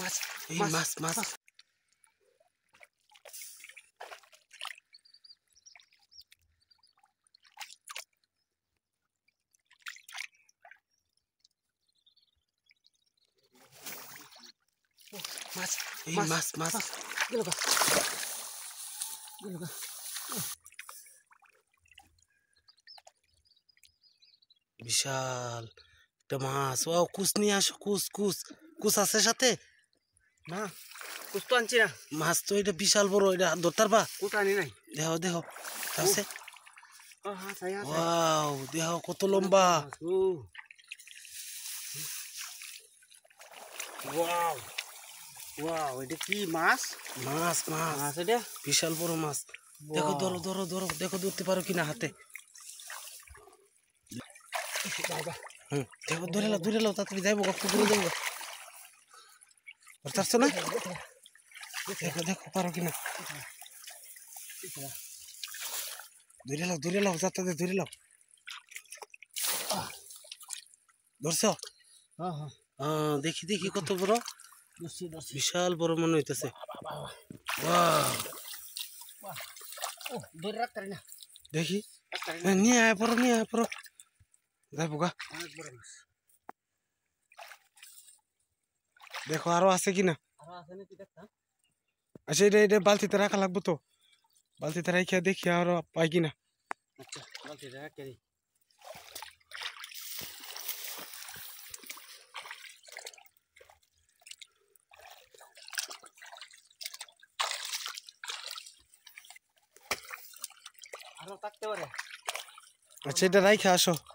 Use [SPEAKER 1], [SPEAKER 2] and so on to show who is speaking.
[SPEAKER 1] más, y mas, mas. más. mas, Más, mas, mas. más. más. más. Dile acá. Dile acá. Vishal, te mas, wow, cus niaș, cus, cus, cus asește-te. মা আনছি না মাছ তো এটা বিশাল বড় এটা পা আনি নাই দেহ দেহ আছে দেহ কত লম্বা ওয়াও ওয়াও এটা কি মাছ মাছ মাছ এটা বিশাল বড় মাছ দেখো ধরো ধরো ধরো দেখো ধরতে পারো কিনা হাতে হুম দেখো ধরে লাও ধরে লাও তাড়াতাড়ি যাইবো গপ্প করে দেবো ধরতে না দেখো দেখো পারো কিনা ধরে লাও লাও লাও ধরছ হ্যাঁ, হ্যাঁ।, হ্যাঁ দেখি দেখি কত বড় বিশাল বড় মনে হইতেছে দেখি নিয়ে আয় পড়ো নিয়ে আয় পড়ো যাই বোকা দেখো আরো আছে কিনা আচ্ছা এটা এটা বালতিতে রাখা লাগবো তো বালতিতে রাখে দেখি আরো পাই কিনা আচ্ছা আচ্ছা এটা রাইখে আসো